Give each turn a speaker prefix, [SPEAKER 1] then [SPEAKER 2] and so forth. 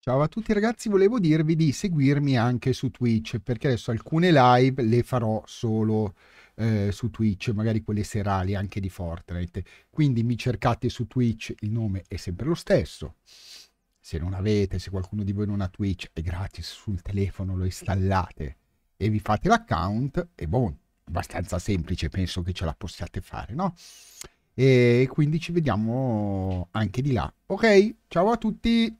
[SPEAKER 1] Ciao a tutti ragazzi, volevo dirvi di seguirmi anche su Twitch perché adesso alcune live le farò solo eh, su Twitch, magari quelle serali anche di Fortnite. Quindi mi cercate su Twitch, il nome è sempre lo stesso. Se non avete, se qualcuno di voi non ha Twitch, è gratis sul telefono, lo installate e vi fate l'account e buon, abbastanza semplice, penso che ce la possiate fare, no? E quindi ci vediamo anche di là. Ok, ciao a tutti!